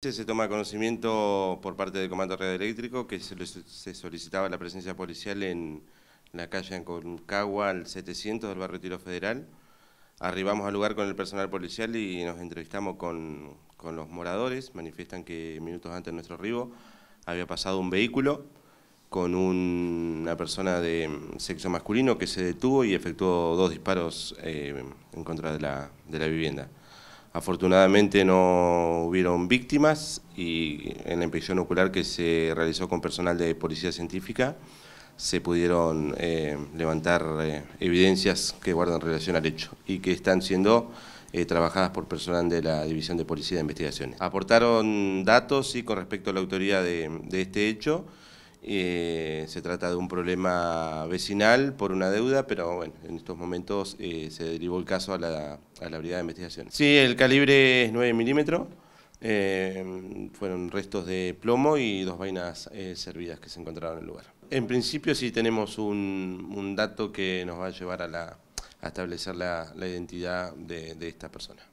Se toma conocimiento por parte del Comando Red Eléctrico que se solicitaba la presencia policial en la calle en al 700 del barrio Tiro Federal. Arribamos al lugar con el personal policial y nos entrevistamos con, los moradores. Manifiestan que minutos antes de nuestro arribo había pasado un vehículo con una persona de sexo masculino que se detuvo y efectuó dos disparos eh, en contra de la vivienda. Afortunadamente no hubieron víctimas y en la inspección ocular que se realizó con personal de policía científica se pudieron eh, levantar eh, evidencias que guardan relación al hecho y que están siendo eh, trabajadas por personal de la División de Policía de Investigaciones. Aportaron datos y con respecto a la autoría de este hecho. Eh, se trata de un problema vecinal por una deuda, pero bueno, en estos momentos eh, se derivó el caso a la, a la, brigada de investigación. Sí, el calibre es 9 milímetros, eh, fueron restos de plomo y dos vainas eh, servidas que se encontraron en el lugar. En principio sí tenemos un, un dato que nos va a llevar a, la, a establecer la, identidad de esta persona.